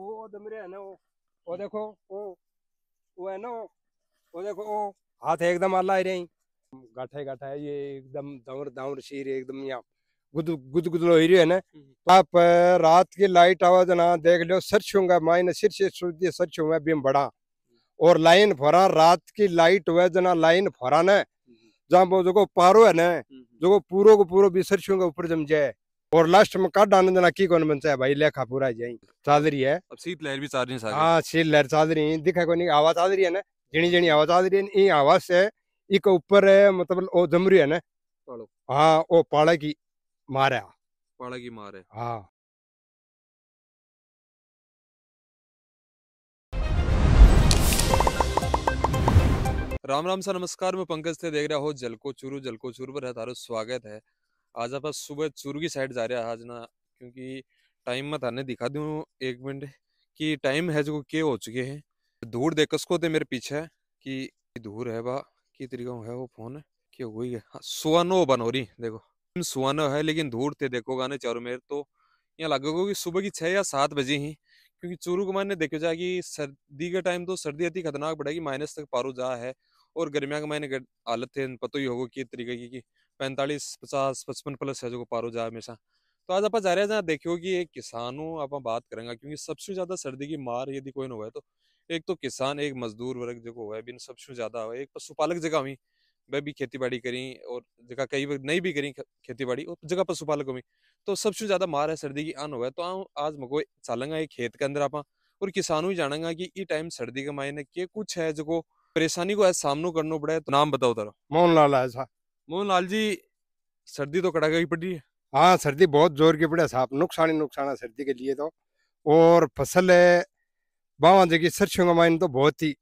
वो दमरे है ना वो वो देखो वो वो है ना वो देखो वो हाथ एकदम अल्ला ही रही गाठा गाठा है ये एकदम दौर दौर शीर एकदम यहाँ गुद गुद हो रही है ना पाप रात की लाइट आवाज ना देख लो सर्च होगा माइन सिर से सर छूंगा बिम बड़ा और लाइन फोरा रात की लाइट हुआ जना लाइन फोरा ना जहाँ जो पारो है ना जो पूरा को पूरा भी छूंगा ऊपर जम जाए और लास्ट में काट आनंद ना की कौन बनता है भाई लेखा पूरा जाए चादरी है अब शीत लहर भी चाल रही है हाँ शीत लहर चाल रही है दिखा को आवाज हवा चाल रही है ना जनी जनी आवाज चाल रही है ये हवा से एक ऊपर मतलब, है मतलब वो जम रही है ना हाँ वो पाड़ा की मार है पाड़ा की मार है हाँ राम राम सर नमस्कार मैं पंकज थे देख रहा हो जलको चूरू जलको चूरू पर है तारो स्वागत है आज आप सुबह चूरू की साइड जा रहे हैं आज ना क्योंकि टाइम मैं थाने दिखा दू एक मिनट कि टाइम है जो के हो चुके हैं दूर देख उसको दे मेरे पीछे कि दूर है बा की तरीका है वो फोन कि हो गई है हाँ, सुहानो बन हो रही देखो सुहानो है लेकिन दूर थे देखो गाने चारों मेरे तो यहाँ लगेगा कि सुबह की छह या सात बजे ही क्योंकि चूरू कुमार ने देखो जाए कि सर्दी के टाइम तो सर्दी अति खतरनाक पड़ेगी माइनस तक पारो जा है और गर्मिया के मायने हालत थे पता ही होगा किस तरीके की की पैंतालीस पचास पचपन प्लस है जो पारो जाए हमेशा तो आज आप जा रहे हैं देखियो कि एक किसानों आप बात करेंगे क्योंकि सबसे ज्यादा सर्दी की मार यदि कोई हुआ है तो एक तो किसान एक मजदूर वर्ग जो है बिन सबसे ज्यादा हुआ एक पशुपालक जगह हुई वह भी खेती बाड़ी करी और जगह कई नहीं भी करी खेती बाड़ी और जगह पशुपालक हुई तो सबसे ज्यादा मार है सर्दी की आन हुआ है तो आज मको चालेंगे खेत के अंदर आप और किसानों ही जानेंगे कि ये टाइम सर्दी के मायने के कुछ है जो परेशानी को आज सामना करना पड़ा है तो नाम बताओ तारो मोहन लाल ऐसा मोहन लाल जी सर्दी तो कड़ा गई पड़ी है हाँ सर्दी बहुत जोर की पड़ी साहब नुकसान ही नुकसान है सर्दी के लिए तो और फसल है बाबा जी की सरसों का माइन तो बहुत ही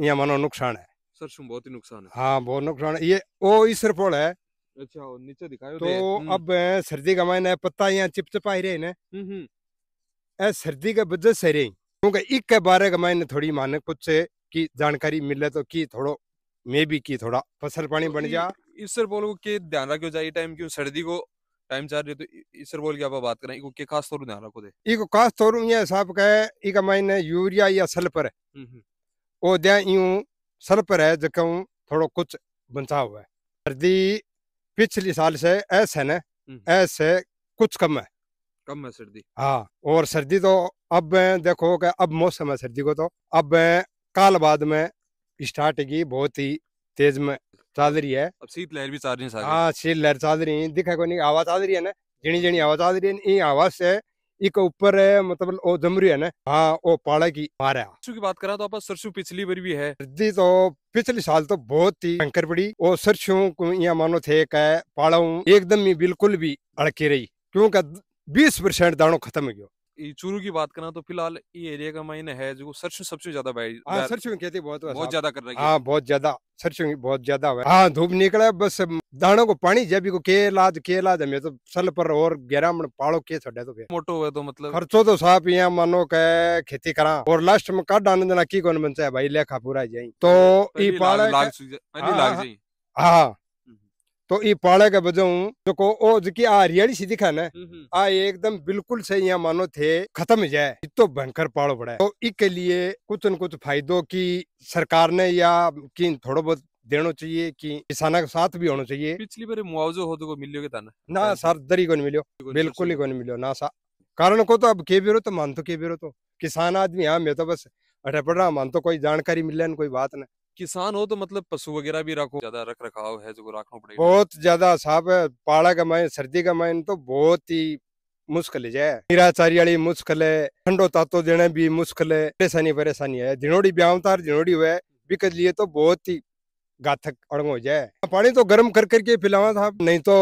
यहाँ मानो नुकसान है सरसों बहुत ही नुकसान है हाँ बहुत नुकसान है ये ओ इस ईसरपोल है अच्छा और नीचे दिखाई तो हम्म। अब सर्दी का मायने पत्ता यहाँ चिपचिपा ही रहे ना हम्म, हम्म। ए सर्दी के वजह से रही क्योंकि एक के बारे का मायने थोड़ी माने कुछ से की जानकारी मिले तो की थोड़ो मैं भी की थोड़ा फसल पानी तो बन जा ईश्वर बोल को के ध्यान रखो जाए टाइम क्यों सर्दी को टाइम चार तो ईश्वर बोल की आप बात करें इको के खास तौर ध्यान रखो दे इको खास तौर ये हिसाब का है इका मायने यूरिया या सल्फर है हम्म, हम्म। ओ दया यूं सल्फर है जको थोड़ो कुछ बचा हुआ है सर्दी पिछले साल से ऐसे है ना हम्म। ऐस कुछ कम है कम है सर्दी हाँ और सर्दी तो अब देखो कि अब मौसम है सर्दी को तो अब काल बाद में स्टार्ट की बहुत ही तेज में चाद रही है अब शीत लहर भी चाल रही है हाँ शीत लहर चाद रही है दिखे को नहीं हवा चाद रही है ना जनी जनी आवाज चाद रही है ये हवा से एक ऊपर है मतलब ओ जमरी है ना हाँ ओ पहाड़ा की मारा सरसों की बात करा तो आप सरसों पिछली बार भी है सर्दी तो पिछले साल तो बहुत ही भयंकर पड़ी और सरसों को यहाँ मानो थे पहाड़ा एकदम ही बिल्कुल भी अड़की रही क्योंकि बीस परसेंट दाणो खत्म हो गया चूरू की बात करना तो फिलहाल ये एरिया का मायने है जो सरसों सबसे ज्यादा हाँ, सरसों कहते बहुत बहुत ज्यादा कर रही है हाँ बहुत ज्यादा सरसों बहुत ज्यादा हुआ हाँ धूप निकले बस दाणों को पानी जब को के लाद के लाद हमें तो सल पर और गहरा मन पाड़ो के छोड़े तो फिर मोटो हुए तो मतलब खर्चो तो साफ यहाँ मानो के खेती करा और लास्ट में काट आनंद ना की कौन बनता है भाई लेखा पूरा जाये तो ये पाड़े हाँ तो ये पाले के बजाऊ जो ओ जी आ हरियाली सी दिखा ना हम्म, हम्म। आ एकदम बिल्कुल से यहाँ मानो थे खत्म हो जाए तो भयंकर पाड़ो पड़े तो इसके लिए कुछ न कुछ फायदों की सरकार ने या की थोड़ा बहुत देना चाहिए कि किसाना के साथ भी होना चाहिए पिछली बार मुआवजो हो तो मिलियो के ताना ना सर दरी को मिलियो बिल्कुल ही को मिलियो ना सा कारण को तो अब के बेरो तो मान तो के बेरो तो किसान आदमी हाँ मैं तो बस अठे रहा मान तो कोई जानकारी मिले ना कोई बात ना किसान हो तो मतलब पशु वगैरह भी रखो ज्यादा रख रखाव है जो रखना पड़ेगा बहुत ज्यादा साफ है पाड़ा का मायन सर्दी का मायन तो बहुत ही मुश्किल है निराचारी वाली मुश्किल है ठंडो तातो देना भी मुश्किल है परेशानी परेशानी है दिनोड़ी ब्यावतार दिनोड़ी हुआ बिकट लिए तो बहुत ही घातक अड़ंग हो जाए पानी तो गर्म कर करके पिलावा था नहीं तो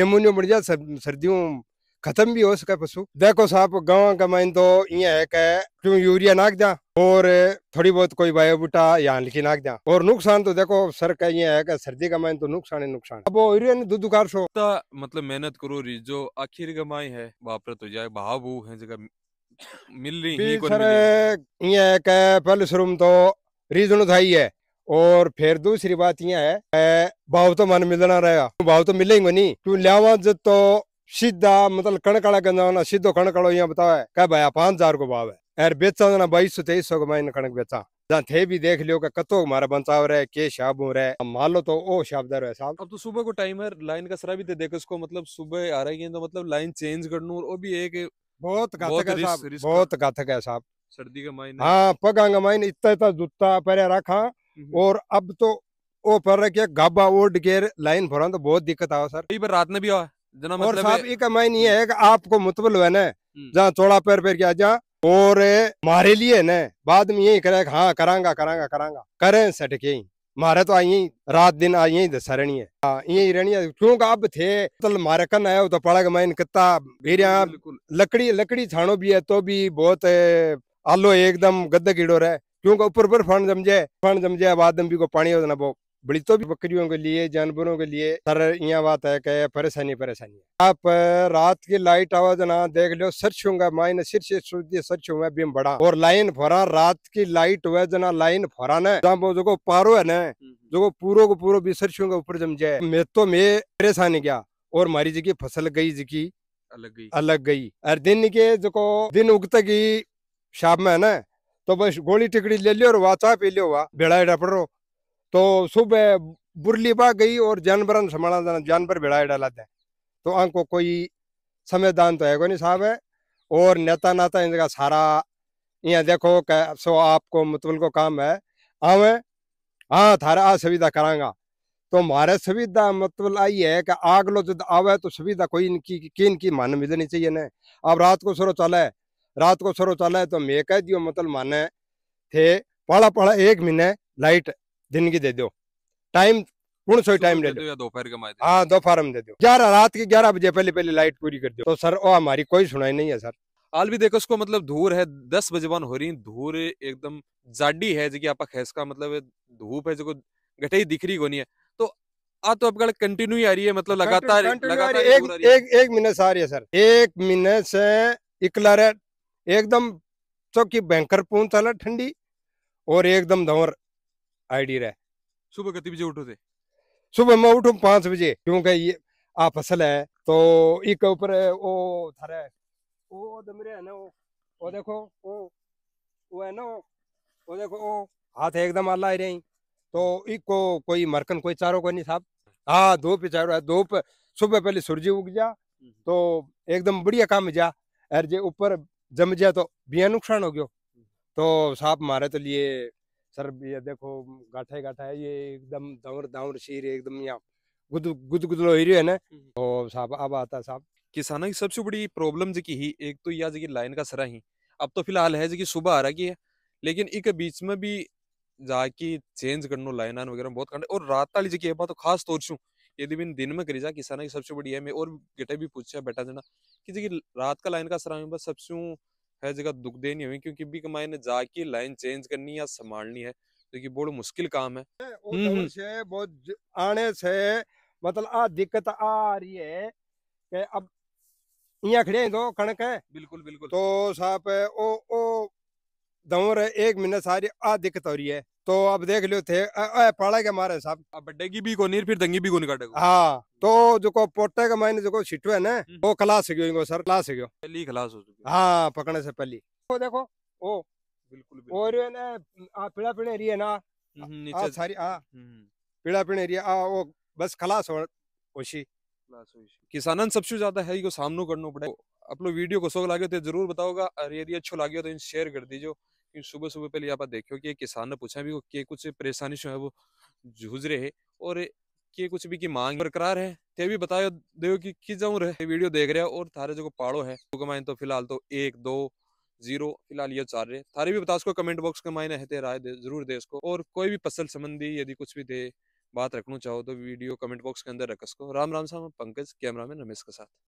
निमोनिया बढ़ जाए सर्दियों खत्म भी हो सके पशु देखो साहब गाँव का माइन तो ये है कि क्यों यूरिया नाक जा और थोड़ी बहुत कोई बायो बूटा यहाँ लिखी नाक जा और नुकसान तो देखो सर का ये है कि सर्दी का माइन तो नुकसान है नुकसान अब यूरिया ने दूध उखार सो मतलब मेहनत करो जो आखिर कमाई है वापर तो जाए भाव है जगह मिल रही है सर ये है कि पहले शुरू तो रीजन था ही है और फिर दूसरी बात यह है भाव तो मन मिलना रहेगा भाव तो मिलेंगे नहीं तू लिया जब तो सीधा मतलब कणक वाला गंदा सीधो कणक वालों यहाँ बताओ कह भाया पांच हजार को भाव है यार बेचा देना तो बाईस सौ तेईस सौ को मैं कणक बेचा थे भी देख लियो का कतो हमारा बचाव रहे के शाब हो रहा है मान लो तो ओ शाबदार है साहब अब तो सुबह को टाइम है लाइन का सरा भी दे देख उसको मतलब सुबह आ रही है तो मतलब लाइन चेंज करनू और भी एक बहुत घातक है साहब बहुत घातक है साहब सर्दी का मायने हाँ पगा का मायने इतना इतना जूता पर रखा और अब तो वो पर रखे गाबा ओढ़ के लाइन भरा तो बहुत दिक्कत आवा सर कई बार रात में भी आवा मतलब और साहब ये है कि आपको मुतबल है ना हम्म। जहाँ चौड़ा पैर पैर के आ जा और मारे लिए ना बाद में यही करे हाँ करांगा करांगा करांगा करे सट के मारे तो आई रात दिन आई यही दसा रहनी है हाँ यही रहनी है क्योंकि अब थे तल मारे कन आया तो पड़ा मैं कितना बेरिया लकड़ी लकड़ी छानो भी है तो भी बहुत आलो एकदम गद्दा कीड़ो रहे क्योंकि ऊपर पर फण जम जाए फण जम जाए बाद में भी को पानी हो बहुत बड़ी तो भी बकरियों के लिए जानवरों के लिए सर यहाँ बात है कि परेशानी परेशानी आप रात की लाइट आवाज ना देख लो सर छूंगा माइन सिर से सर छूंगा बीम बड़ा और लाइन फोरा रात की लाइट हुआ जना लाइन फोरा ने जो पारो है ना हम्म, हम्म। जो पूरा को पूरा भी सर छूंगा ऊपर जम जाए मैं तो मैं परेशानी गया और मारी जी की फसल गई जी की अलग गई अलग गई और दिन के जो दिन उगता की शाम में है ना तो बस गोली टिकड़ी ले लियो और वाचा पी लियो वा बेड़ा पड़ रो तो सुबह बुरली बाग गई और जानवर संभाला जानवर बिड़ाए डाला दें तो आंको कोई समयदान तो है को नहीं साहब है और नेता नाता इनका सारा यहाँ देखो सो आपको मुतबल को काम है आवे हाँ थारा आ सुविधा करांगा तो हमारे सुविधा मतबल आई है कि आग लो जब आवे तो सुविधा कोई इनकी की इनकी मान मिलनी चाहिए न अब रात को सरो चले है रात को सरो चले है तो मैं कह दियो मतलब माने थे पड़ा पड़ा एक महीने लाइट दिन की दे दो टाइम कौन सो टाइम दे दो दोपहर के हाँ दोपहर में दे दो ग्यारह रात के ग्यारह बजे पहले पहले लाइट पूरी कर दो तो सर ओ हमारी कोई सुनाई नहीं है सर आल भी देखो उसको मतलब धूर है दस बजे बन हो रही धूर एकदम जाडी है जी आप खेस का मतलब धूप है जो गठई दिख रही कोनी है तो आ तो आपका कंटिन्यू ही आ रही है मतलब लगातार लगातार एक एक एक मिनट से आ रही है सर एक मिनट से इकलर एकदम चौकी भयंकर पून ठंडी और एकदम धोर आईडी रहे सुबह कितने बजे उठो थे सुबह मैं उठू पाँच बजे क्योंकि ये आ फसल है तो एक ऊपर वो थारे वो दमरे है ना वो वो देखो वो वो है ना वो देखो वो हाथ एकदम आला अल्ला रही तो एक को कोई मरकन कोई चारों को नहीं साहब हाँ धूप चारो है धूप सुबह पहले सूर्य उग जा हम्म। तो एकदम बढ़िया काम जा और जे ऊपर जम जाए तो बिया नुकसान हो गयो हम्म। तो साहब मारे तो लिए सर ये देखो गाठा गाठा है ये एकदम दावर दावर शीर एकदम यहाँ गुद गुद गुदलो ही रही है ना तो साहब अब आता साहब किसानों की सबसे बड़ी प्रॉब्लम जी की ही एक तो यह जगह लाइन का सरा ही अब तो फिलहाल है जी की सुबह आ रही है लेकिन एक बीच में भी जाके चेंज करनो लाइन वगैरह बहुत करने और रात वाली जगह है बात तो खास तौर से यदि भी दिन में करी जा किसानों की सबसे बड़ी है मैं और गेटे भी पूछा बैठा देना कि जगह रात का लाइन का सरा बस सबसे है जगह दुख देनी हुई क्योंकि भी कमाए ने जाके लाइन चेंज करनी या संभालनी है क्योंकि तो कि बहुत मुश्किल काम है से तो हम्म, हम्म। बहुत आने से मतलब आ दिक्कत आ रही है के अब यहाँ खड़े दो कणक है बिल्कुल बिल्कुल तो साहब ओ ओ दौर एक मिनट सारी आ दिक्कत हो रही है तो अब देख लो थे पढ़ा के मारे साहब बड्डे की भी को नहीं फिर दंगी भी को नहीं काटे हाँ तो जो को पोटे का मायने जो को छिटो है ना हम्म। वो क्लास गयो इनको सर क्लास है गयो पहली क्लास हो चुकी हाँ पकड़ने से पहली वो देखो ओ बिल्कुल, और ये ना पीड़ा पीड़े रही है ना हम्म, नीचे सारी हाँ हम्म, पीड़ा पीड़े रही है वो बस क्लास हो होशी किसानन सबसे ज्यादा है को सामनो करना पड़ेगा आप लोग वीडियो को शौक लागे तो जरूर बताओगा और यदि अच्छो लागे तो इन शेयर कर दीजिए क्योंकि सुबह सुबह पहले आप देखो कि किसान ने पूछा भी के कुछ परेशानी जो है वो जूझ रहे है और के कुछ भी की मांग बरकरार है ते तो भी बतायो देखो कि किस जाऊँ रहे वीडियो देख रहे हो और थारे जो पाड़ो है तो माइन तो फिलहाल तो एक दो जीरो फिलहाल ये चार रहे थारे भी बता उसको कमेंट बॉक्स का मायने है तो राय दे जरूर दे उसको और कोई भी फसल संबंधी यदि कुछ भी दे बात रखना चाहो तो वीडियो कमेंट बॉक्स के अंदर रख राम राम साहब पंकज कैमरा में रमेश के साथ